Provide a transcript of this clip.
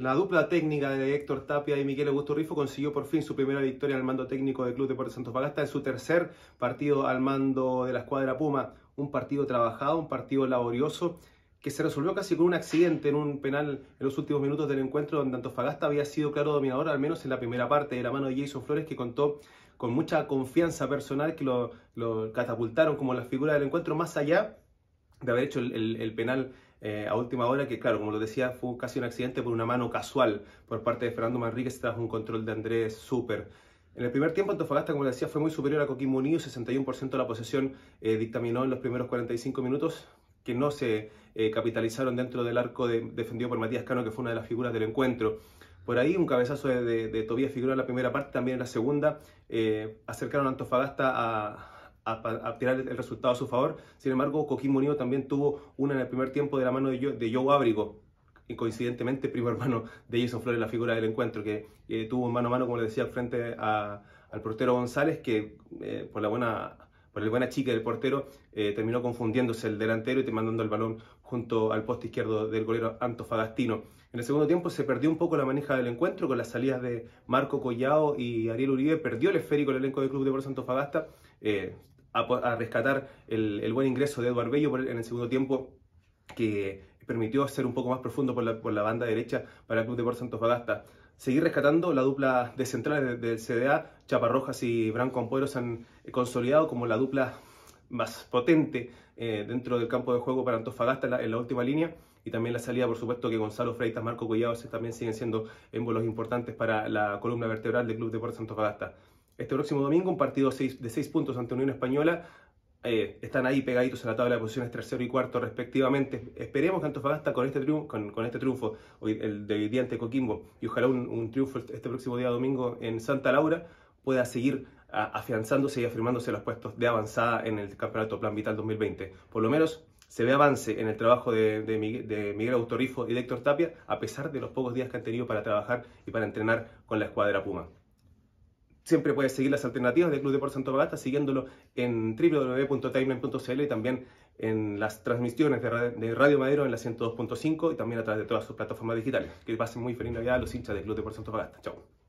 La dupla técnica de Héctor Tapia y Miguel Augusto Rifo consiguió por fin su primera victoria al mando técnico del Club Deportes Santos Fagasta, en su tercer partido al mando de la escuadra Puma. Un partido trabajado, un partido laborioso que se resolvió casi con un accidente en un penal en los últimos minutos del encuentro donde Antofagasta había sido claro dominador, al menos en la primera parte, de la mano de Jason Flores que contó con mucha confianza personal que lo catapultaron como la figura del encuentro, más allá de haber hecho el, penal eh, a última hora, que claro, como lo decía, fue casi un accidente por una mano casual por parte de Fernando Manríquez tras un control de Andrés Super. En el primer tiempo, Antofagasta, como decía, fue muy superior a Coquimbo Unido, 61% de la posesión eh, dictaminó en los primeros 45 minutos, que no se eh, capitalizaron dentro del arco defendido por Matías Cano, que fue una de las figuras del encuentro. Por ahí un cabezazo de, de, Tobías Figueroa en la primera parte, también en la segunda, acercaron a Antofagasta a, a, tirar el resultado a su favor. Sin embargo, Coquín Munido también tuvo una en el primer tiempo de la mano de, Joe, de Ábrigo, y coincidentemente primo hermano de Jason Flores, la figura del encuentro, que eh, tuvo mano a mano, como le decía, frente al portero González, que eh, por la buena por buena chica del portero, eh, terminó confundiéndose el delantero y mandando el balón junto al poste izquierdo del golero Antofagastino. En el segundo tiempo se perdió un poco la maneja del encuentro con las salidas de Marco Collao y Ariel Uribe, perdió el esférico el elenco del Club de Santo Antofagasta, eh, a, rescatar el, buen ingreso de Eduardo Bello en el segundo tiempo, que permitió hacer un poco más profundo por la, banda derecha para el Club Deportivo Santos Bagasta. Seguir rescatando la dupla de centrales del CDA, Chaparrojas y Branco Ampuero se han eh, consolidado como la dupla más potente eh, dentro del campo de juego para Antofagasta en la, última línea. Y también la salida, por supuesto, que Gonzalo Freitas, Marco Collado también siguen siendo émbolos importantes para la columna vertebral del Club Santos Antofagasta este próximo domingo, un partido de seis puntos ante Unión Española. Eh, están ahí pegaditos en la tabla de posiciones tercero y cuarto respectivamente. Esperemos que Antofagasta con este triunfo, con, este triunfo el de día ante Coquimbo y ojalá un, triunfo este, este próximo día domingo en Santa Laura pueda seguir afianzándose y afirmándose los puestos de avanzada en el Campeonato Plan Vital 2020. Por lo menos se ve avance en el trabajo de, Miguel, de Autorifo y de Héctor Tapia a pesar de los pocos días que han tenido para trabajar y para entrenar con la escuadra Puma. Siempre puedes seguir las alternativas del Club Por Santo Pagasta siguiéndolo en www.timeline.cl y también en las transmisiones de Radio Madero en la 102.5 y también a través de todas sus plataformas digitales. Que pasen muy feliz Navidad a los hinchas del Club Por Santo Pagasta. Chao.